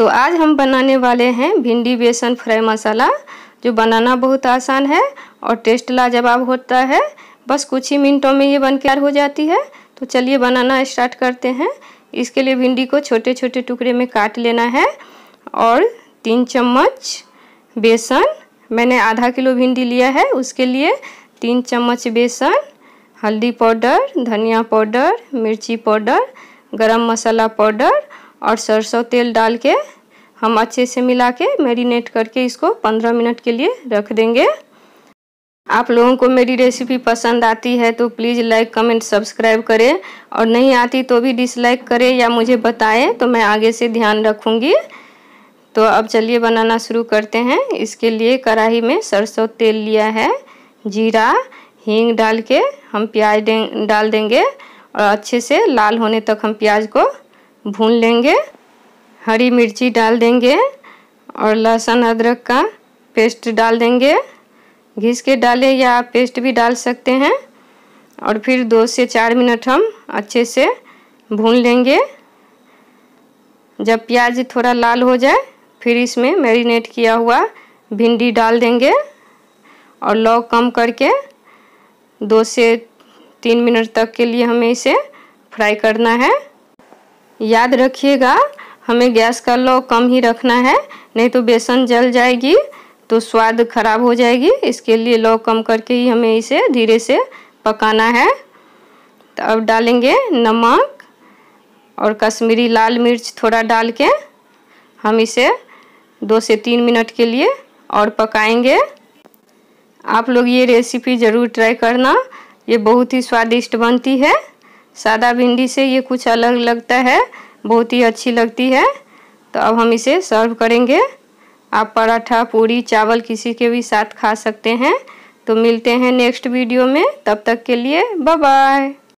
तो आज हम बनाने वाले हैं भिंडी बेसन फ्राई मसाला जो बनाना बहुत आसान है और टेस्ट लाजवाब होता है बस कुछ ही मिनटों में ये बन तैयार हो जाती है तो चलिए बनाना स्टार्ट करते हैं इसके लिए भिंडी को छोटे छोटे टुकड़े में काट लेना है और तीन चम्मच बेसन मैंने आधा किलो भिंडी लिया है उसके लिए तीन चम्मच बेसन हल्दी पाउडर धनिया पाउडर मिर्ची पाउडर गरम मसाला पाउडर और सरसों तेल डाल के हम अच्छे से मिला के मैरिनेट करके इसको 15 मिनट के लिए रख देंगे आप लोगों को मेरी रेसिपी पसंद आती है तो प्लीज़ लाइक कमेंट सब्सक्राइब करें और नहीं आती तो भी डिसलाइक करें या मुझे बताएं तो मैं आगे से ध्यान रखूँगी तो अब चलिए बनाना शुरू करते हैं इसके लिए कढ़ाई में सरसों तेल लिया है जीरा हींग डाल के हम प्याज डाल देंगे और अच्छे से लाल होने तक हम प्याज को भून लेंगे हरी मिर्ची डाल देंगे और लहसुन अदरक का पेस्ट डाल देंगे घिस के डालें या आप पेस्ट भी डाल सकते हैं और फिर दो से चार मिनट हम अच्छे से भून लेंगे जब प्याज थोड़ा लाल हो जाए फिर इसमें मैरिनेट किया हुआ भिंडी डाल देंगे और लौ कम करके दो से तीन मिनट तक के लिए हमें इसे फ्राई करना है याद रखिएगा हमें गैस का लो कम ही रखना है नहीं तो बेसन जल जाएगी तो स्वाद खराब हो जाएगी इसके लिए लो कम करके ही हमें इसे धीरे से पकाना है तो अब डालेंगे नमक और कश्मीरी लाल मिर्च थोड़ा डाल के हम इसे दो से तीन मिनट के लिए और पकाएंगे आप लोग ये रेसिपी ज़रूर ट्राई करना ये बहुत ही स्वादिष्ट बनती है सादा भिंडी से ये कुछ अलग लगता है बहुत ही अच्छी लगती है तो अब हम इसे सर्व करेंगे आप पराठा पूरी चावल किसी के भी साथ खा सकते हैं तो मिलते हैं नेक्स्ट वीडियो में तब तक के लिए बाय बाय